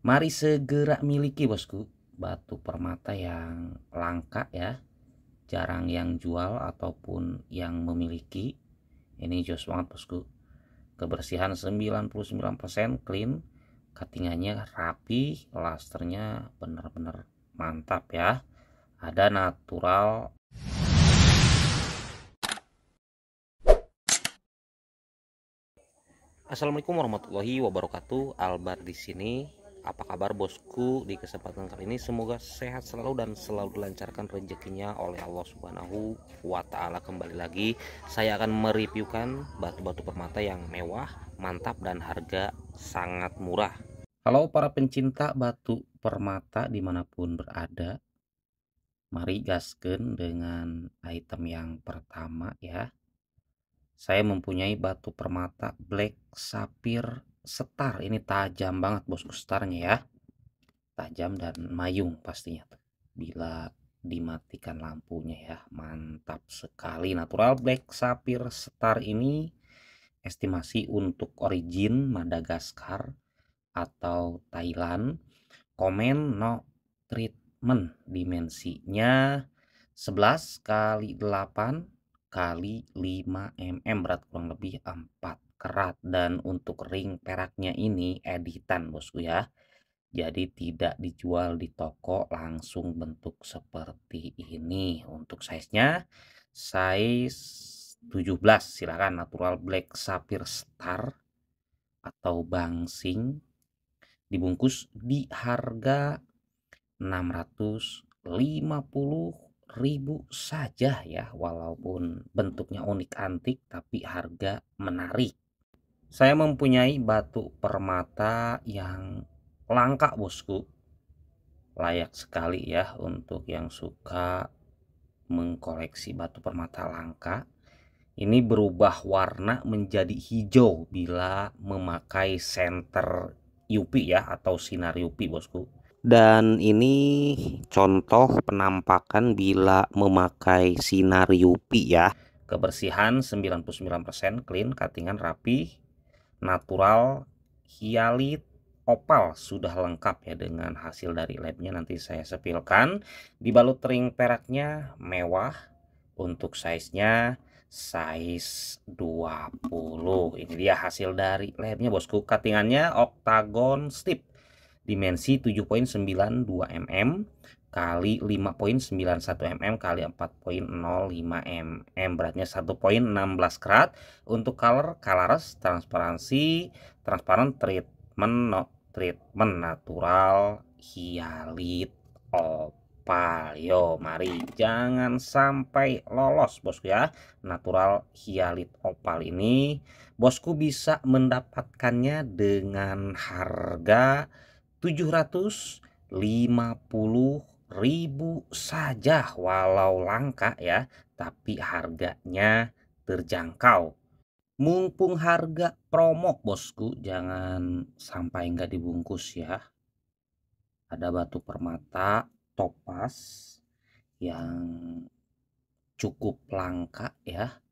Mari segera miliki bosku batu permata yang langka ya jarang yang jual ataupun yang memiliki ini jos banget bosku kebersihan 99% clean cuttingannya rapi lasternya bener-bener mantap ya ada natural Assalamualaikum warahmatullahi wabarakatuh Albar di sini apa kabar bosku? Di kesempatan kali ini semoga sehat selalu dan selalu dilancarkan rezekinya oleh Allah Subhanahu wa taala. Kembali lagi saya akan mereviewkan batu-batu permata yang mewah, mantap dan harga sangat murah. Halo para pencinta batu permata dimanapun berada. Mari gasken dengan item yang pertama ya. Saya mempunyai batu permata black sapphire setar ini tajam banget bosku setarnya ya tajam dan mayung pastinya bila dimatikan lampunya ya mantap sekali natural black sapphire setar ini estimasi untuk origin Madagaskar atau Thailand komen no treatment dimensinya 11 kali 8 kali 5 mm berat kurang lebih 4 kerat dan untuk ring peraknya ini editan bosku ya. Jadi tidak dijual di toko langsung bentuk seperti ini. Untuk size-nya size 17 silakan natural black sapphire star atau bangsing dibungkus di harga 650 ribu saja ya walaupun bentuknya unik antik tapi harga menarik saya mempunyai batu permata yang langka, bosku. Layak sekali ya untuk yang suka mengkoleksi batu permata langka. Ini berubah warna menjadi hijau bila memakai senter yupi ya atau sinar yupi bosku. Dan ini contoh penampakan bila memakai sinar yupi ya kebersihan 99% clean, cuttingan rapi, natural hialit opal sudah lengkap ya dengan hasil dari labnya nanti saya sepilkan dibalut ring peraknya mewah untuk size-nya size 20 ini dia hasil dari labnya bosku cuttingannya oktagon strip dimensi 7.92 mm kali 5.91 mm kali 4.05 mm beratnya 1.16 karat untuk color colorless transparansi transparan treatment no treatment natural hialit opal yo mari jangan sampai lolos bosku ya natural hialit opal ini bosku bisa mendapatkannya dengan harga 750 ribu saja walau langka ya, tapi harganya terjangkau. Mumpung harga promo bosku, jangan sampai nggak dibungkus ya. Ada batu permata topas yang cukup langka ya.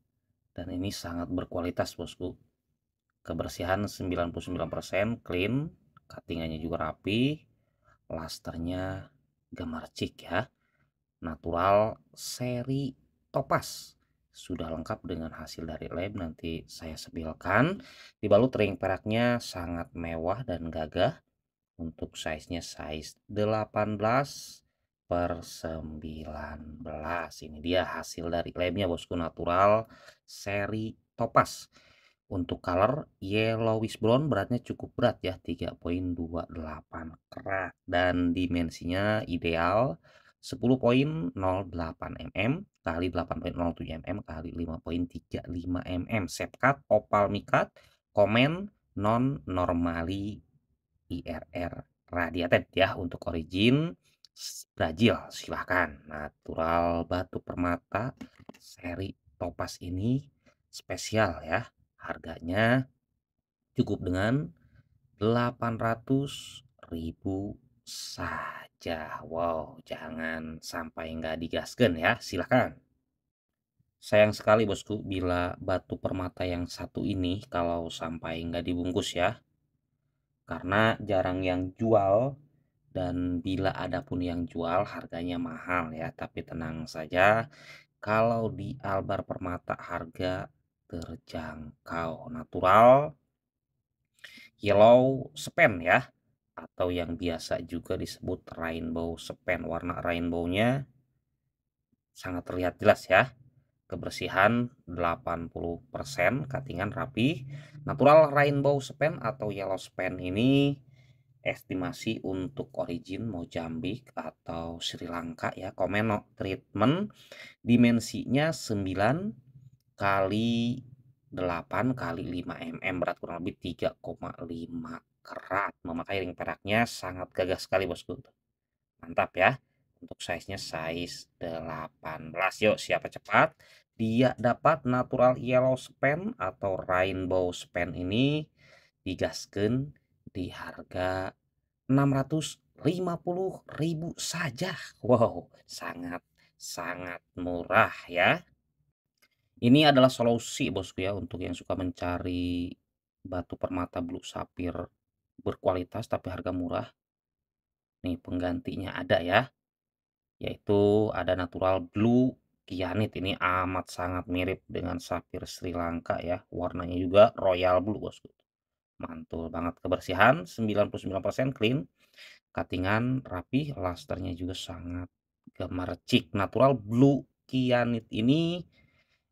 Dan ini sangat berkualitas bosku. Kebersihan 99% clean, cuttingannya juga rapi, lasternya gambar cik ya natural seri topas sudah lengkap dengan hasil dari lab nanti saya sebilkan dibalut ring peraknya sangat mewah dan gagah untuk size-nya size 18 per 19 ini dia hasil dari labnya bosku natural seri topas untuk color yellowish brown beratnya cukup berat ya 3.28 kerak dan dimensinya ideal 10.08 mm kali 8.07 mm kali 5.35 mm set cut opal mikat komen non normally IRR radiated ya untuk origin Brazil silahkan natural batu permata seri topas ini spesial ya Harganya cukup dengan 800.000 ribu saja. Wow, jangan sampai nggak digaskan ya. Silahkan. Sayang sekali bosku bila batu permata yang satu ini kalau sampai nggak dibungkus ya. Karena jarang yang jual dan bila ada pun yang jual harganya mahal ya. Tapi tenang saja kalau di Albar Permata harga terjangkau natural yellow span ya atau yang biasa juga disebut rainbow span warna rainbownya sangat terlihat jelas ya kebersihan 80% katingan rapi natural rainbow span atau yellow span ini estimasi untuk origin Mojambik atau Sri Lanka ya Komeno treatment dimensinya 9 kali 8 kali 5 mm berat kurang lebih 3,5 kerat memakai ring peraknya sangat gagah sekali bosku mantap ya untuk size-nya size 18 yuk siapa cepat dia dapat natural yellow span atau rainbow span ini digaskan di harga 650.000 saja wow sangat sangat murah ya ini adalah solusi bosku ya untuk yang suka mencari batu permata blue sapir berkualitas tapi harga murah. Nih penggantinya ada ya. Yaitu ada natural blue kianit ini amat sangat mirip dengan sapir Sri Lanka ya. Warnanya juga royal blue bosku. Mantul banget kebersihan 99% clean. Katingan rapi, lasternya juga sangat gemercik. Natural blue kianit ini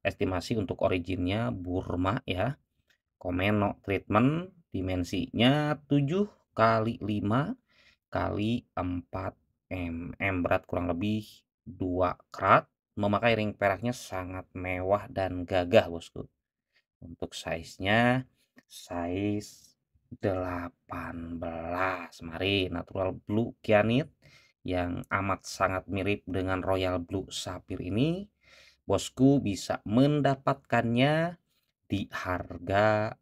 estimasi untuk originnya Burma ya. Komeno treatment dimensinya 7 kali 5 kali 4 mm berat kurang lebih 2 karat. Memakai ring peraknya sangat mewah dan gagah bosku. Untuk size-nya size 18 mari natural blue kianit yang amat sangat mirip dengan royal blue sapir ini bosku bisa mendapatkannya di harga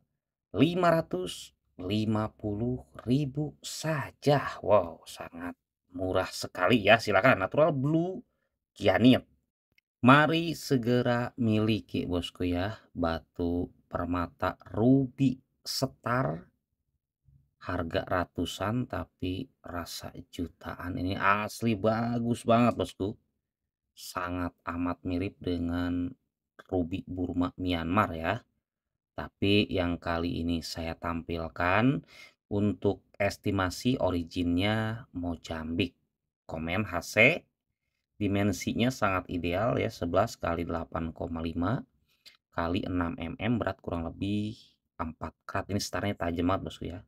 550.000 ribu saja. Wow, sangat murah sekali ya. Silakan Natural Blue kianit. Mari segera miliki bosku ya batu permata ruby setar harga ratusan tapi rasa jutaan ini asli bagus banget bosku sangat amat mirip dengan Ruby Burma Myanmar ya. Tapi yang kali ini saya tampilkan untuk estimasi originnya Mojambik. Komen HC dimensinya sangat ideal ya 11 kali 8,5 kali 6 mm berat kurang lebih 4 karat ini setarnya tajam banget bosku ya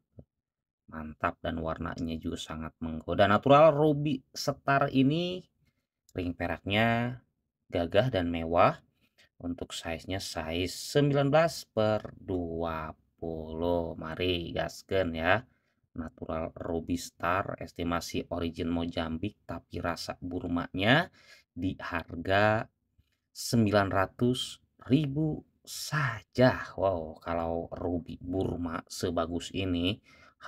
mantap dan warnanya juga sangat menggoda natural ruby setar ini Ring peraknya gagah dan mewah. Untuk size-nya size 19 per 20. Mari gasken ya. Natural Ruby Star estimasi origin Mojambik tapi rasa Burmanya di harga 900 ribu saja. Wow, kalau ruby Burma sebagus ini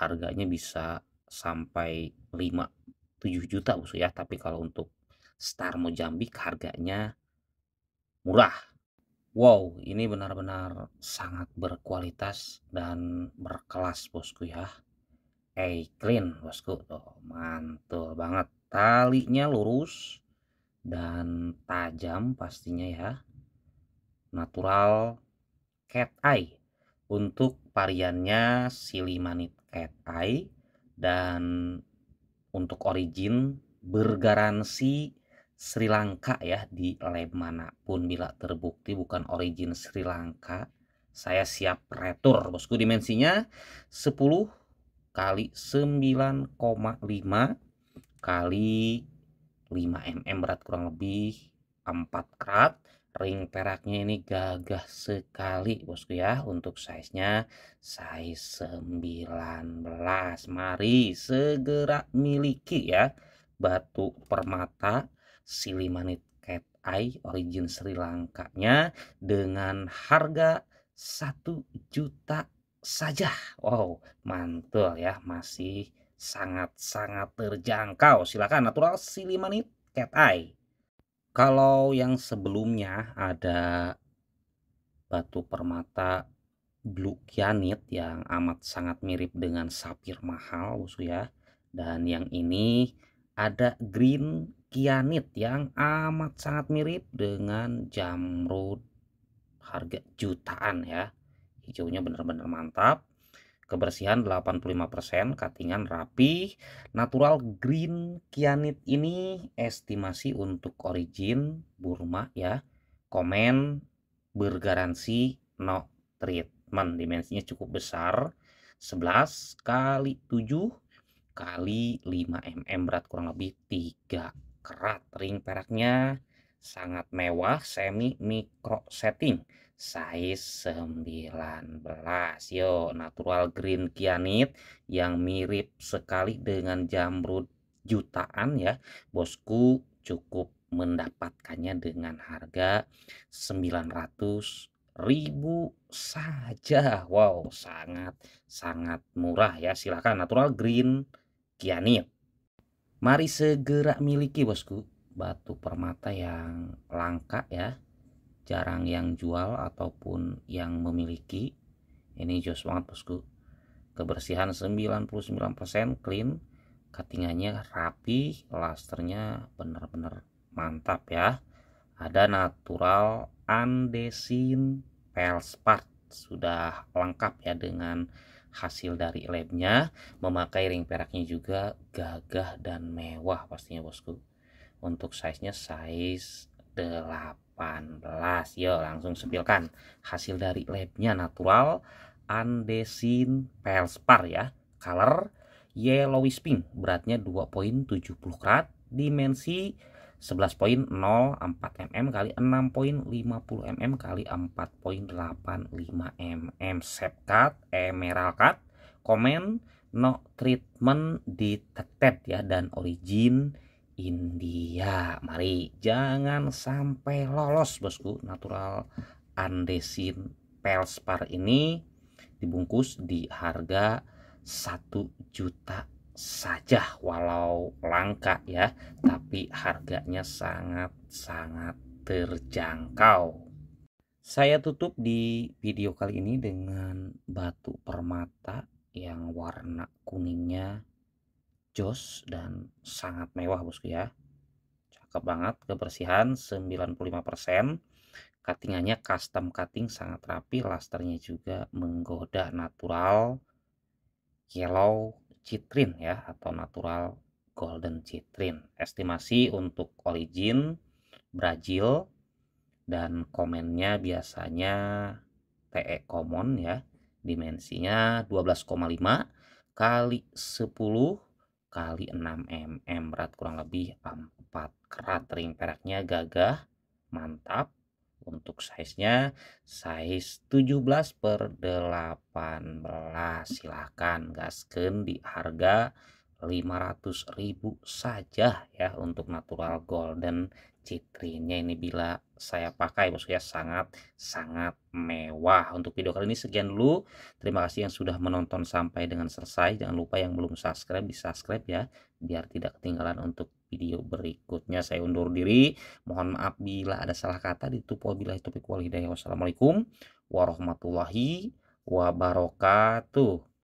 harganya bisa sampai 5 7 juta bos ya. Tapi kalau untuk Star Mojambik harganya murah. Wow, ini benar-benar sangat berkualitas dan berkelas bosku ya. Hey, eh, clean bosku. Tuh, mantul banget. Talinya lurus dan tajam pastinya ya. Natural cat eye untuk variannya Silimanit cat eye dan untuk origin bergaransi Sri Lanka ya di lab pun bila terbukti bukan origin Sri Lanka saya siap retur bosku dimensinya 10 kali 9,5 kali 5 mm berat kurang lebih 4 karat ring peraknya ini gagah sekali bosku ya untuk size nya size 19 mari segera miliki ya batu permata Silimanit Cat Eye origin Sri Lankanya dengan harga 1 juta saja. Wow, mantul ya, masih sangat-sangat terjangkau. Silakan natural Silimanit Cat Eye. Kalau yang sebelumnya ada batu permata blue kianit yang amat sangat mirip dengan sapir mahal musuh ya dan yang ini ada green kianit yang amat sangat mirip dengan jamrud harga jutaan ya hijaunya benar-benar mantap kebersihan 85% katingan rapi natural green kianit ini estimasi untuk origin Burma ya komen bergaransi no treatment dimensinya cukup besar 11 kali 7 kali 5 mm berat kurang lebih 3 kerat. Ring peraknya sangat mewah semi micro setting size 19 yo natural green kianit yang mirip sekali dengan jamrut jutaan ya bosku cukup mendapatkannya dengan harga 900 ribu saja wow sangat sangat murah ya silahkan natural green kianit Mari segera miliki bosku batu permata yang langka ya jarang yang jual ataupun yang memiliki ini joss banget bosku kebersihan 99% clean cuttingannya rapi lasternya bener-bener mantap ya ada natural andesin felspar sudah lengkap ya dengan hasil dari labnya memakai ring peraknya juga gagah dan mewah pastinya bosku untuk size nya size 18 yo langsung sepilkan hasil dari labnya natural andesin pelspar ya color yellowish pink beratnya 2.70 karat dimensi 11.04 mm kali 6.50 mm kali 4.85 mm shape cut emerald cut komen no treatment detected ya dan origin India mari jangan sampai lolos bosku natural andesin pelspar ini dibungkus di harga 1 juta saja walau langka ya, tapi harganya sangat-sangat terjangkau. Saya tutup di video kali ini dengan batu permata yang warna kuningnya jos dan sangat mewah bosku ya. Cakep banget, kebersihan 95%. Cuttingannya custom cutting sangat rapi, lasternya juga menggoda natural, yellow, citrin ya atau natural golden citrin. Estimasi untuk origin Brazil dan komennya biasanya TE common ya. Dimensinya 12,5 kali 10 kali 6 mm berat kurang lebih 4 karat ring peraknya gagah mantap untuk size-nya size 17 per 18 silahkan gasken di harga 500 ribu saja ya untuk natural golden dan citrinya ini bila saya pakai bosku sangat sangat mewah untuk video kali ini sekian dulu terima kasih yang sudah menonton sampai dengan selesai jangan lupa yang belum subscribe di subscribe ya biar tidak ketinggalan untuk video berikutnya saya undur diri mohon maaf bila ada salah kata ditutup bila taufiq wal hidayah wassalamualaikum warahmatullahi wabarakatuh